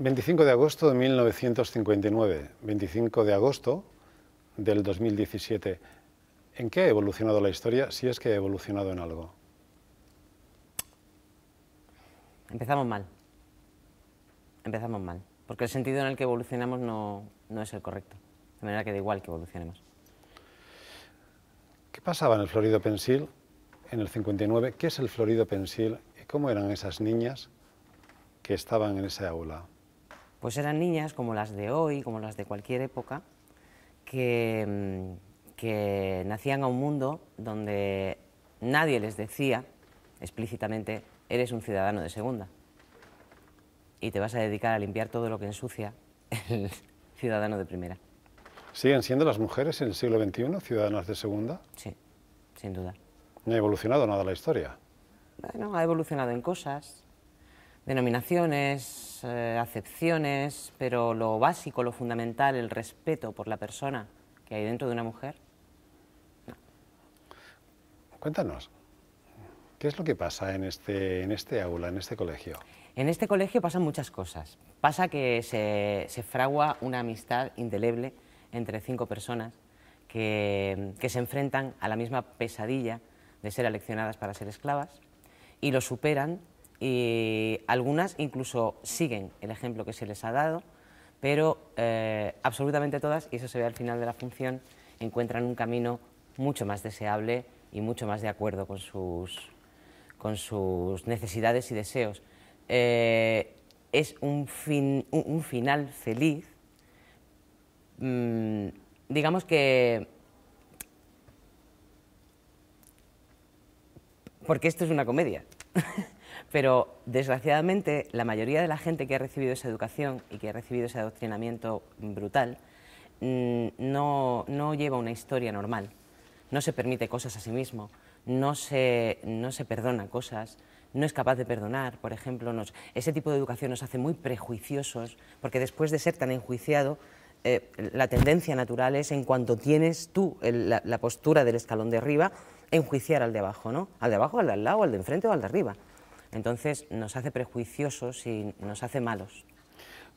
25 de agosto de 1959, 25 de agosto del 2017. ¿En qué ha evolucionado la historia, si es que ha evolucionado en algo? Empezamos mal. Empezamos mal. Porque el sentido en el que evolucionamos no, no es el correcto. De manera que da igual que evolucionemos. ¿Qué pasaba en el Florido Pensil en el 59? ¿Qué es el Florido Pensil y cómo eran esas niñas que estaban en ese aula? Pues eran niñas como las de hoy, como las de cualquier época, que, mm, que nacían a un mundo donde nadie les decía explícitamente, eres un ciudadano de segunda y te vas a dedicar a limpiar todo lo que ensucia el ciudadano de primera. ¿Siguen siendo las mujeres en el siglo XXI ciudadanas de segunda? Sí, sin duda. ¿No ha evolucionado nada la historia? Bueno, ha evolucionado en cosas, denominaciones, eh, acepciones, pero lo básico, lo fundamental, el respeto por la persona que hay dentro de una mujer. Cuéntanos, ¿qué es lo que pasa en este, en este aula, en este colegio? En este colegio pasan muchas cosas. Pasa que se, fragua una amistad indeleble entre cinco personas que, que se enfrentan a la misma pesadilla de ser aleccionadas para ser esclavas y lo superan y algunas incluso siguen el ejemplo que se les ha dado, pero eh, absolutamente todas, y eso se ve al final de la función, encuentran un camino mucho más deseable y mucho más de acuerdo con sus, con sus necesidades y deseos. Eh, es un, fin, un, final feliz, mm, digamos que... Porque esto es una comedia. Pero desgraciadamente la mayoría de la gente que ha recibido esa educación y que ha recibido ese adoctrinamiento brutal mm, no, lleva una historia normal, no se permite cosas a sí mismo, no se, no se perdona cosas, no es capaz de perdonar, por ejemplo, ese tipo de educación nos hace muy prejuiciosos, porque después de ser tan enjuiciado, eh, la tendencia natural es, en cuanto tienes tú la, la, postura del escalón de arriba, enjuiciar al de abajo, ¿no? Al de abajo, al de al lado, al de enfrente o al de arriba. Entonces nos hace prejuiciosos y nos hace malos.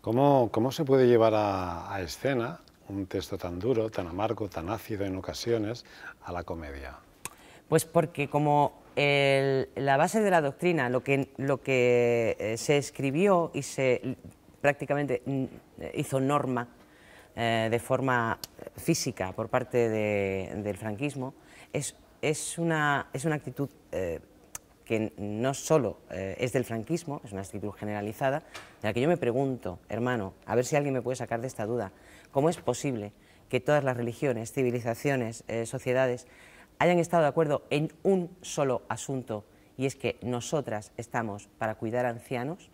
¿Cómo, cómo se puede llevar a, escena un texto tan duro, tan amargo, tan ácido en ocasiones a la comedia? Pues porque como la base de la doctrina, lo que, lo que eh, se escribió y se prácticamente hizo norma eh, de forma física por parte del franquismo, es, es, una, es una actitud eh, que no solo eh, es del franquismo, es una actitud generalizada, en la que yo me pregunto, hermano, a ver si alguien me puede sacar de esta duda, ¿cómo es posible que todas las religiones, civilizaciones, eh, sociedades hayan estado de acuerdo en un solo asunto y es que nosotras estamos para cuidar a ancianos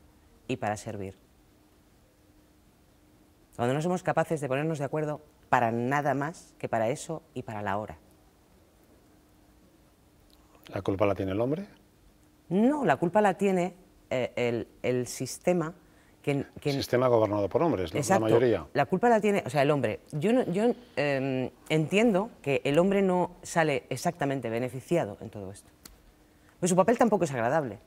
y para servir? Cuando no somos capaces de ponernos de acuerdo para nada más que para eso y para la hora. ¿La culpa la tiene el hombre? No, la culpa la tiene eh, el, sistema. Que, Sistema gobernado por hombres, la mayoría. La culpa la tiene, o sea, el hombre. Yo, em, entiendo que el hombre no sale exactamente beneficiado en todo esto. Pues su papel tampoco es agradable.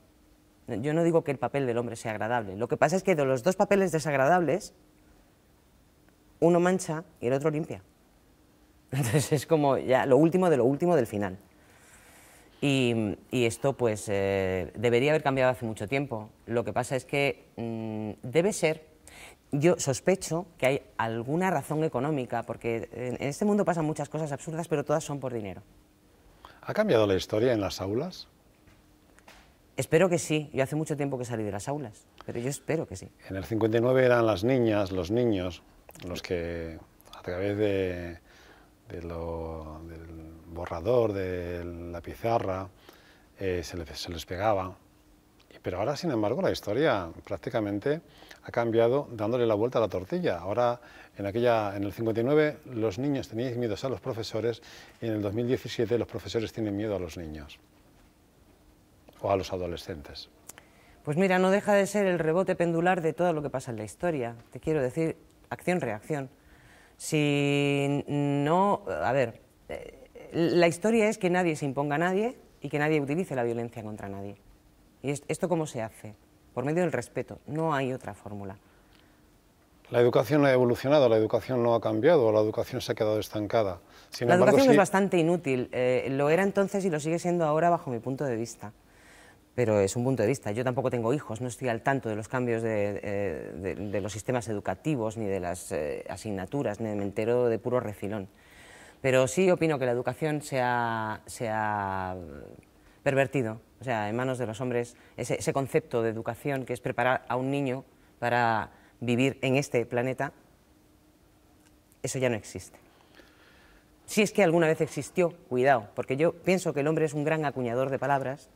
Yo no digo que el papel del hombre sea agradable. Lo que pasa es que de los dos papeles desagradables, uno mancha y el otro limpia. Entonces es como ya lo último de lo último del final. Y, esto pues eh, debería haber cambiado hace mucho tiempo. Lo que pasa es que mm, debe ser, yo sospecho que hay alguna razón económica, porque en, este mundo pasan muchas cosas absurdas, pero todas son por dinero. ¿Ha cambiado la historia en las aulas? Espero que sí. Yo hace mucho tiempo que salí de las aulas, pero yo espero que sí. En el 59 eran las niñas, los niños, los que a través de, de lo, borrador, de la pizarra, eh, se, les, pegaba. Pero ahora, sin embargo, la historia prácticamente ha cambiado dándole la vuelta a la tortilla. Ahora, en, aquella, en el 59, los niños tenían miedo a los profesores y en el 2017 los profesores tienen miedo a los niños o a los adolescentes. Pues mira, no deja de ser el rebote pendular de todo lo que pasa en la historia. Te quiero decir, acción-reacción. Si no, a ver, eh, la historia es que nadie se imponga a nadie y que nadie utilice la violencia contra nadie. ¿Y esto cómo se hace? Por medio del respeto. No hay otra fórmula. La educación ha evolucionado, la educación no ha cambiado, la educación se ha quedado estancada. la educación es bastante inútil. Eh, lo era entonces y lo sigue siendo ahora bajo mi punto de vista. Pero es un punto de vista. Yo tampoco tengo hijos, no estoy al tanto de los cambios de, eh, los sistemas educativos, ni de las eh, asignaturas, ni me entero de puro refilón. Pero sí opino que la educación se ha, pervertido, o sea, en manos de los hombres, ese, ese, concepto de educación que es preparar a un niño para vivir en este planeta, eso ya no existe. Si es que alguna vez existió, cuidado, porque yo pienso que el hombre es un gran acuñador de palabras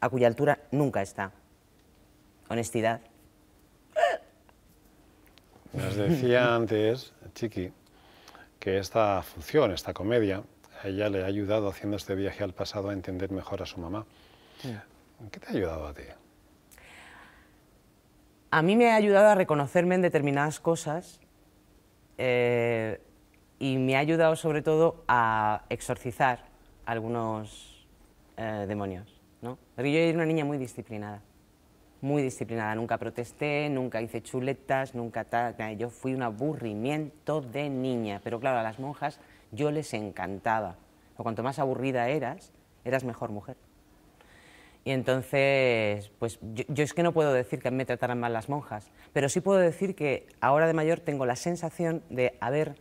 a cuya altura nunca está. Honestidad. Nos decía antes, Chiqui, que esta función, esta comedia, a ella le ha ayudado haciendo este viaje al pasado a entender mejor a su mamá. ¿Qué te ha ayudado a ti? A mí me ha ayudado a reconocerme en determinadas cosas eh, y me ha ayudado sobre todo a exorcizar algunos eh, demonios. ¿no? Porque yo era una niña muy disciplinada muy disciplinada, nunca protesté, nunca hice chuletas, nunca tal, yo fui un aburrimiento de niña, pero claro, a las monjas yo les encantaba, o cuanto más aburrida eras, eras mejor mujer. Y entonces, pues yo, es que no puedo decir que me trataran mal las monjas, pero sí puedo decir que ahora de mayor tengo la sensación de haber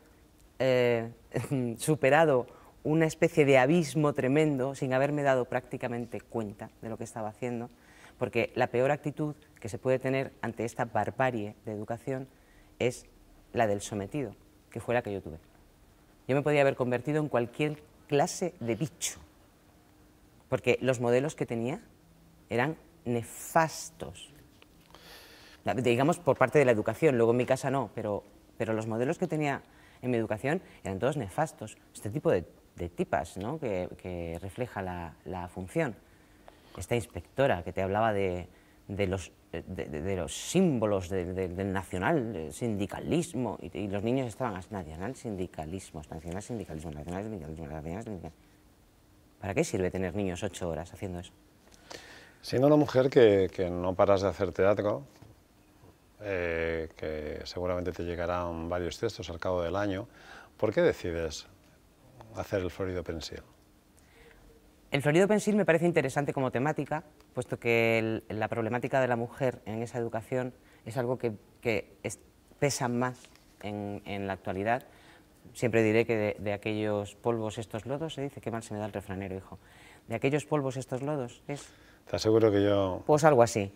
eh, superado una especie de abismo tremendo sin haberme dado prácticamente cuenta de lo que estaba haciendo porque la peor actitud que se puede tener ante esta barbarie de educación es la del sometido, que fue la que yo tuve. Yo me podía haber convertido en cualquier clase de bicho, porque los modelos que tenía eran nefastos. Digamos por parte de la educación, luego en mi casa no, pero, los modelos que tenía en mi educación eran todos nefastos. Este tipo de, tipas ¿no? que, refleja la función esta inspectora que te hablaba de, los, eh, de, los símbolos del nacional eh, sindicalismo y, los niños estaban así, nacional sindicalismo, nacional sindicalismo, nacional sindicalismo, nacional sindicalismo. ¿Para qué sirve tener niños ocho horas haciendo eso? Siendo una mujer que, no paras de hacer teatro, eh, que seguramente te llegarán varios textos al cabo del año, ¿por qué decides hacer el Florido Pensil? El Florido Pensil me parece interesante como temática, puesto que la problemática de la mujer en esa educación es algo que, pesa más en, la actualidad. Siempre diré que de, aquellos polvos estos lodos, se dice, qué mal se me da el refranero, hijo. De aquellos polvos estos lodos es... Estás seguro que yo... Pues algo así.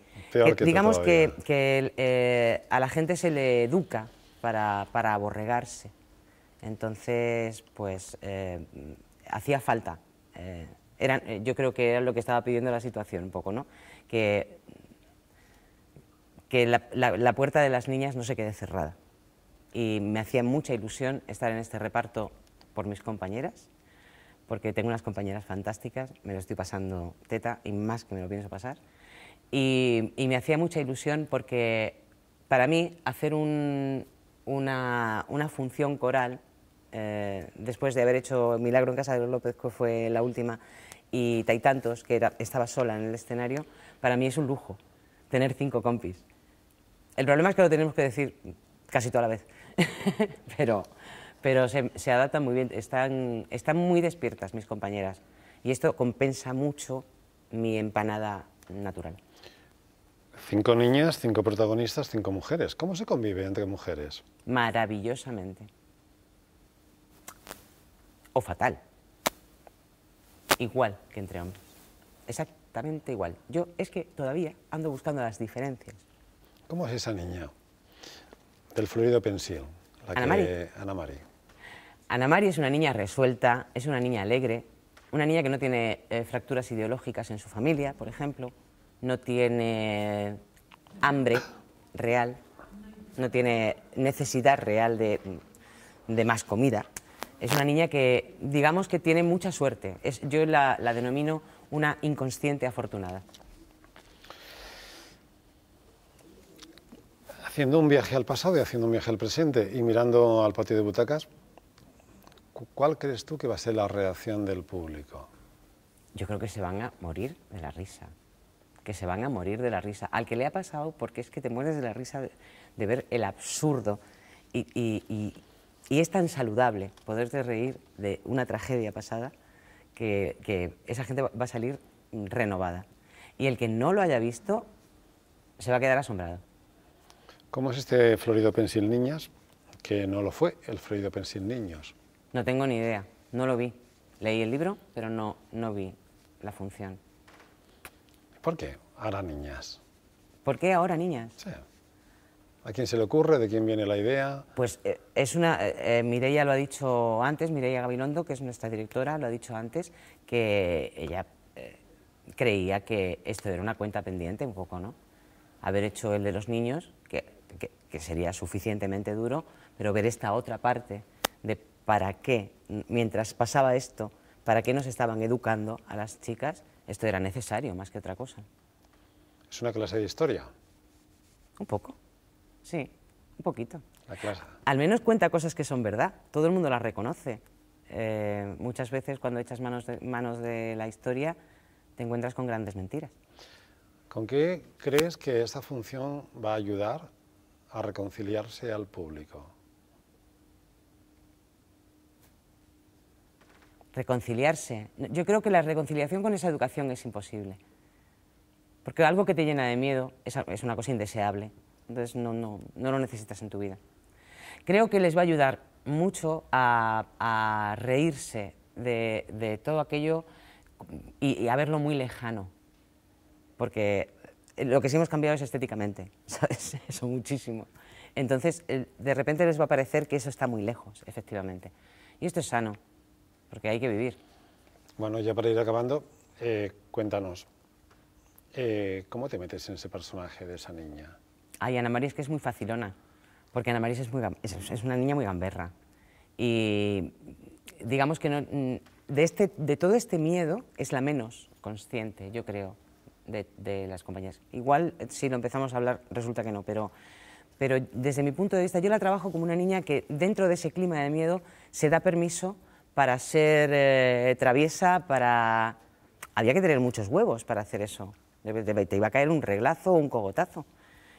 digamos que, eh, a la gente se le educa para, aborregarse. Entonces, pues eh, hacía falta eh, eh, yo creo que era lo que estaba pidiendo la situación un poco, ¿no? Que, que la, la, puerta de las niñas no se quede cerrada. Y me hacía mucha ilusión estar en este reparto por mis compañeras, porque tengo unas compañeras fantásticas, me lo estoy pasando teta y más que me lo pienso pasar. Y, y me hacía mucha ilusión porque para mí hacer un, una, una función coral eh, después de haber hecho Milagro en Casa de los López, que fue la última, y Taitantos, que estaba sola en el escenario, para mí es un lujo tener cinco compis. El problema es que lo tenemos que decir casi toda la vez, pero, se, adaptan muy bien, están, están muy despiertas mis compañeras y esto compensa mucho mi empanada natural. Cinco niñas, cinco protagonistas, cinco mujeres. ¿Cómo se convive entre mujeres? Maravillosamente o fatal. Igual que entre hombres. Exactamente igual. Yo es que todavía ando buscando las diferencias. ¿Cómo es esa niña? Del fluido pensil. La Ana, que... Ana Mari. es una niña resuelta, es una niña alegre, una niña que no tiene eh, fracturas ideológicas en su familia, por ejemplo, no tiene hambre real, no tiene necesidad real de más comida es una niña que, digamos que tiene mucha suerte. yo la, denomino una inconsciente afortunada. Haciendo un viaje al pasado y haciendo un viaje al presente y mirando al patio de butacas, ¿cuál crees tú que va a ser la reacción del público? Yo creo que se van a morir de la risa. Que se van a morir de la risa. Al que le ha pasado, porque es que te mueres de la risa de, ver el absurdo y y es tan saludable poderte reír de una tragedia pasada que, esa gente va a salir renovada. Y el que no lo haya visto se va a quedar asombrado. ¿Cómo es este Florido Pensil Niñas? Que no lo fue el Florido Pensil Niños. No tengo ni idea, no lo vi. Leí el libro, pero no, no vi la función. ¿Por qué ahora niñas? ¿Por qué ahora niñas? ¿A quién se le ocurre? ¿De quién viene la idea? Pues eh, es una. Eh, eh, Mireia lo ha dicho antes, Mireia Gabilondo, que es nuestra directora, lo ha dicho antes, que ella creía que esto era una cuenta pendiente, un poco, ¿no? Haber hecho el de los niños, que, que sería suficientemente duro, pero ver esta otra parte de para qué, mientras pasaba esto, para qué nos estaban educando a las chicas, esto era necesario más que otra cosa. ¿Es una clase de historia? Un poco. Sí, un poquito. La clase. Al menos cuenta cosas que son verdad, todo el mundo las reconoce. Eh, muchas veces cuando echas manos de, manos de la historia te encuentras con grandes mentiras. ¿Con qué crees que esta función va a ayudar a reconciliarse al público? Reconciliarse. Yo creo que la reconciliación con esa educación es imposible. Porque algo que te llena de miedo es una cosa indeseable entonces no, no, lo necesitas en tu vida. Creo que les va a ayudar mucho a, reírse de, todo aquello y, a verlo muy lejano. Porque lo que sí hemos cambiado es estéticamente, ¿sabes? Eso muchísimo. Entonces, eh, de repente les va a parecer que eso está muy lejos, efectivamente. Y esto es sano, porque hay que vivir. Bueno, ya para ir acabando, eh, cuéntanos, eh, ¿cómo te metes en ese personaje de esa niña? Hay Ana María que es muy facilona, porque Ana María es, muy, es, una niña muy gamberra. Y digamos que mm, de, este, de todo este miedo es la menos consciente, yo creo, de, las compañías. Igual, eh, si lo empezamos a hablar, resulta que no, pero, pero desde mi punto de vista, yo la trabajo como una niña que dentro de ese clima de miedo se da permiso para ser eh, traviesa, para... Había que tener muchos huevos para hacer eso. Te iba a caer un reglazo o un cogotazo.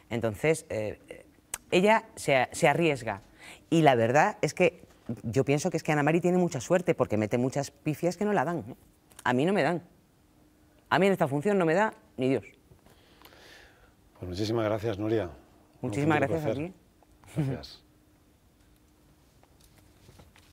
Entonces, eh, ella se, arriesga. Y la verdad es que yo pienso que es que Ana Mari tiene mucha suerte porque mete muchas pifias que no la dan. A mí no me dan. A mí en esta función no me da ni Dios. Pues muchísimas gracias, Nuria. Muchísimas gracias a ti. Gracias.